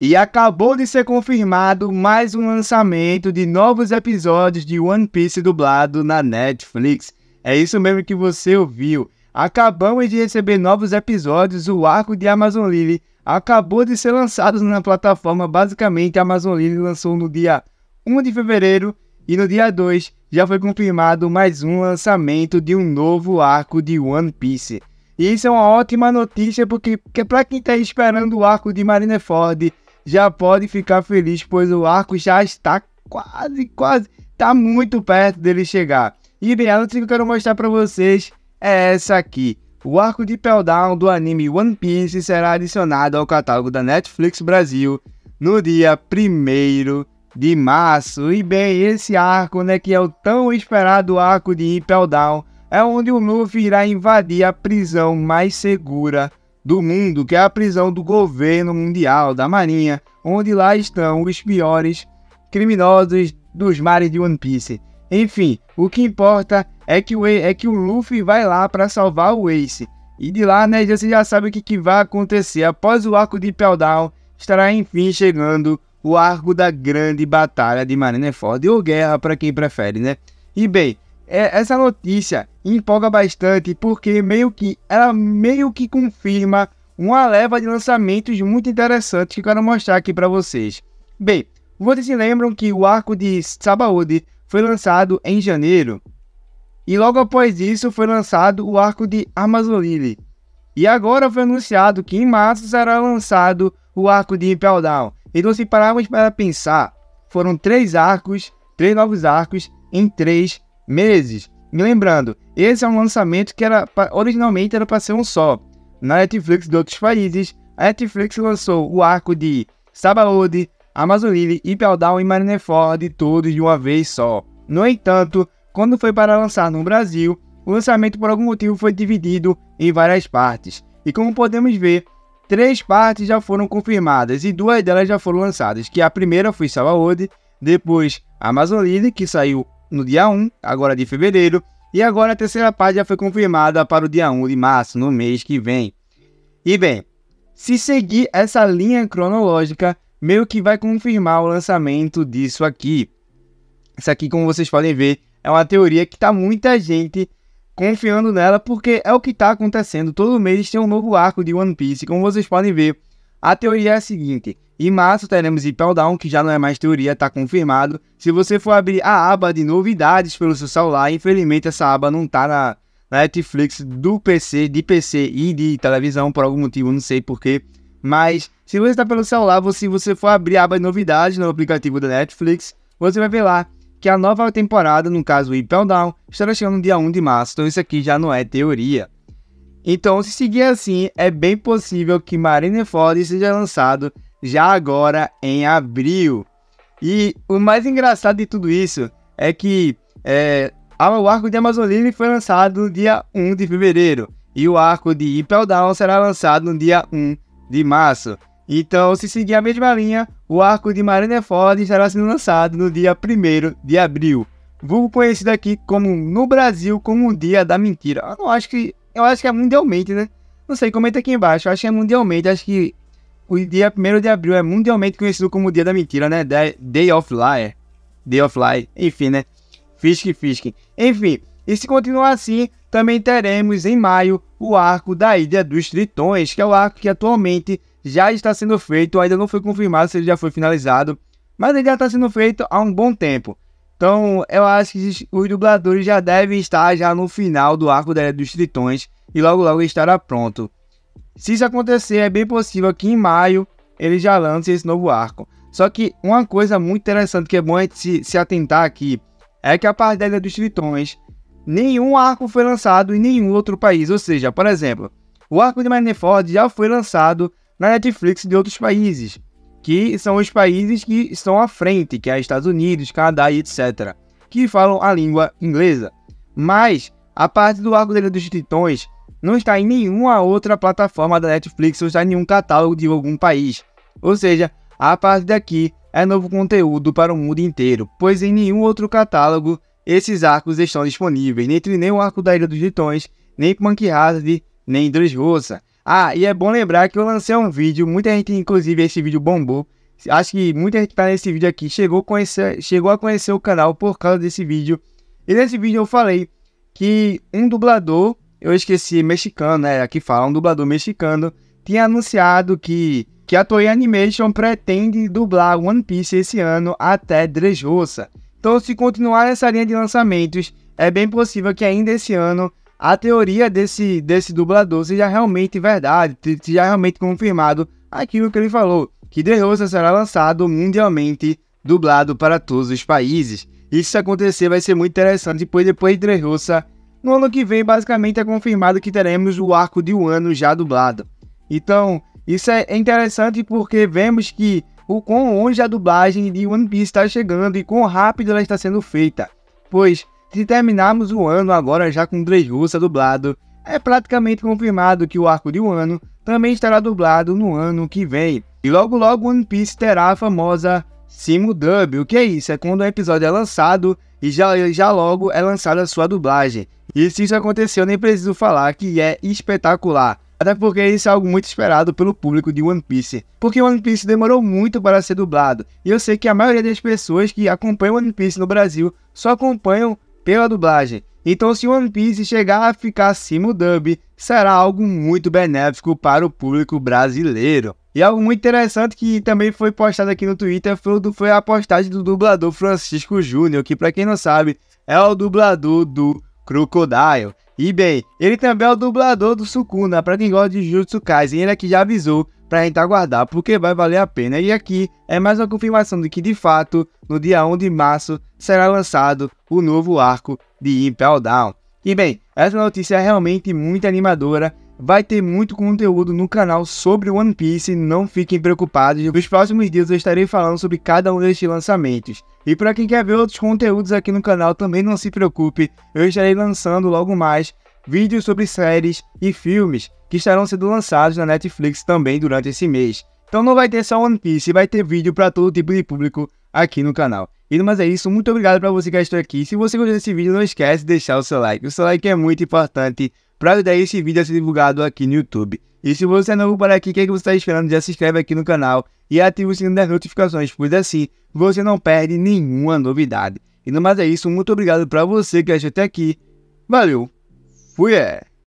E acabou de ser confirmado mais um lançamento de novos episódios de One Piece dublado na Netflix. É isso mesmo que você ouviu. Acabamos de receber novos episódios. O arco de Amazon Lily acabou de ser lançado na plataforma. Basicamente, a Amazon Lily lançou no dia 1 de fevereiro e no dia 2 já foi confirmado mais um lançamento de um novo arco de One Piece. E isso é uma ótima notícia porque, porque para quem está esperando o arco de Marineford já pode ficar feliz, pois o arco já está quase, quase, está muito perto dele chegar. E bem, a notícia que eu quero mostrar para vocês é essa aqui. O arco de Peldown do anime One Piece será adicionado ao catálogo da Netflix Brasil no dia 1 de março. E bem, esse arco, né, que é o tão esperado arco de Impel Down, é onde o Luffy irá invadir a prisão mais segura do mundo, que é a prisão do governo mundial, da Marinha, onde lá estão os piores criminosos dos mares de One Piece. Enfim, o que importa é que o, é que o Luffy vai lá para salvar o Ace. E de lá, né, você já sabe o que, que vai acontecer. Após o arco de Peldown, estará enfim chegando o arco da grande batalha de Marineford, ou guerra para quem prefere, né? E bem, é, essa notícia empolga bastante porque meio que ela meio que confirma uma leva de lançamentos muito interessantes que eu quero mostrar aqui para vocês. Bem, vocês se lembram que o arco de Sabaody foi lançado em janeiro e logo após isso foi lançado o arco de Amazonile. E agora foi anunciado que em março será lançado o arco de Impel Down. Então se pararmos para pensar, foram três arcos, três novos arcos em três meses lembrando, esse é um lançamento que era originalmente era para ser um só. Na Netflix de outros países, a Netflix lançou o arco de Sabaody, Amazonile, Ipeldal e Marineford todos de uma vez só. No entanto, quando foi para lançar no Brasil, o lançamento por algum motivo foi dividido em várias partes. E como podemos ver, três partes já foram confirmadas e duas delas já foram lançadas, que a primeira foi Sabaody, depois Amazonile, que saiu no dia 1, agora de fevereiro, e agora a terceira parte já foi confirmada para o dia 1 de março, no mês que vem. E bem, se seguir essa linha cronológica, meio que vai confirmar o lançamento disso aqui. Isso aqui, como vocês podem ver, é uma teoria que está muita gente confiando nela, porque é o que está acontecendo. Todo mês tem um novo arco de One Piece. Como vocês podem ver, a teoria é a seguinte: em março teremos Down, que já não é mais teoria, está confirmado. Se você for abrir a aba de novidades pelo seu celular, infelizmente essa aba não está na, Netflix do PC, de PC e de televisão, por algum motivo, não sei porquê. Mas se você está pelo celular, se você for abrir a aba de novidades no aplicativo da Netflix, você vai ver lá que a nova temporada, no caso o Down, estará chegando no dia 1 de março, então isso aqui já não é teoria. Então, se seguir assim, é bem possível que Marineford seja lançado já agora em abril. E o mais engraçado de tudo isso é que é, o arco de Amazon Lily foi lançado no dia 1 de fevereiro e o arco de Impel Down será lançado no dia 1 de março. Então, se seguir a mesma linha, o arco de Ford estará sendo lançado no dia 1 de abril, vulgo conhecido aqui como no Brasil como o Dia da Mentira. Eu acho que eu acho que é mundialmente, né? Não sei, comenta aqui embaixo. Eu acho que é mundialmente, acho que o dia 1 de abril é mundialmente conhecido como Dia da Mentira, né? Day of Lie, Day of Lie, Enfim, né? Fisque, fisque. Enfim, e se continuar assim, também teremos em maio o arco da Ilha dos Tritões, que é o arco que atualmente já está sendo feito, ainda não foi confirmado se ele já foi finalizado, mas ele já está sendo feito há um bom tempo. Então, eu acho que os dubladores já devem estar já no final do arco da Ilha dos Tritões e logo logo estará pronto. Se isso acontecer, é bem possível que em maio ele já lance esse novo arco. Só que uma coisa muito interessante que é bom a gente se, se atentar aqui é que a parte da Ilha dos Tritões, nenhum arco foi lançado em nenhum outro país. Ou seja, por exemplo, o arco de Marineford já foi lançado na Netflix de outros países, que são os países que estão à frente, que é Estados Unidos, Canadá e etc., que falam a língua inglesa. Mas a parte do arco da Ilha dos Tritões não está em nenhuma outra plataforma da Netflix ou está em nenhum catálogo de algum país. Ou seja, a partir daqui é novo conteúdo para o mundo inteiro, pois em nenhum outro catálogo esses arcos estão disponíveis, nem nem o arco da Ilha dos Tritões, nem Punk Hazard, nem Dois Ah, e é bom lembrar que eu lancei um vídeo, muita gente, inclusive esse vídeo bombou. Acho que muita gente que tá nesse vídeo aqui chegou, conhecer, chegou a conhecer o canal por causa desse vídeo. E nesse vídeo eu falei que um dublador eu esqueci, mexicano, né? Aqui fala, um dublador mexicano, tinha anunciado que, que a Toei Animation pretende dublar One Piece esse ano até Dressrosa. Então, se continuar essa linha de lançamentos, é bem possível que ainda esse ano a teoria desse, desse dublador seja realmente verdade, seja realmente confirmado aquilo que ele falou, que Dressrosa será lançado mundialmente dublado para todos os países. Isso acontecer vai ser muito interessante, pois depois de no ano que vem, basicamente, é confirmado que teremos o arco de um ano já dublado. Então, isso é interessante porque vemos que o quão longe a dublagem de One Piece está chegando e quão rápido ela está sendo feita. Pois, se terminarmos o ano agora já com Russa dublado, é praticamente confirmado que o arco de um ano também estará dublado no ano que vem. E logo logo One Piece terá a famosa Simu-dub. O que é isso? É quando o episódio é lançado e já, já logo é lançada a sua dublagem. E se isso aconteceu, nem preciso falar que é espetacular. Até porque isso é algo muito esperado pelo público de One Piece. Porque One Piece demorou muito para ser dublado. E eu sei que a maioria das pessoas que acompanham One Piece no Brasil só acompanham pela dublagem. Então, se One Piece chegar a ficar simul-dub, será algo muito benéfico para o público brasileiro. E algo muito interessante que também foi postado aqui no Twitter foi a postagem do dublador Francisco Júnior, que para quem não sabe, é o dublador do Crocodile. E bem, ele também é o dublador do Sukuna, para quem gosta de Jutsu Kaisen, ele aqui é já avisou para a gente aguardar, porque vai valer a pena. E aqui é mais uma confirmação de que, de fato, no dia 1 de março será lançado o novo arco de Impel Down. E bem, essa notícia é realmente muito animadora Vai ter muito conteúdo no canal sobre One Piece, não fiquem preocupados. Nos próximos dias eu estarei falando sobre cada um destes lançamentos. E para quem quer ver outros conteúdos aqui no canal, também não se preocupe, eu estarei lançando logo mais vídeos sobre séries e filmes que estarão sendo lançados na Netflix também durante esse mês. Então não vai ter só One Piece, vai ter vídeo para todo tipo de público aqui no canal. E mas é isso, muito obrigado para você que estou aqui. Se você gostou desse vídeo, não esquece de deixar o seu like. O seu like é muito importante para daí esse vídeo a ser divulgado aqui no YouTube. E se você é novo por aqui, o que, é que você está esperando? Já se inscreve aqui no canal e ativa o sininho das notificações, pois assim você não perde nenhuma novidade. E no mais é isso, muito obrigado para você que assistiu até aqui. Valeu, fui! É.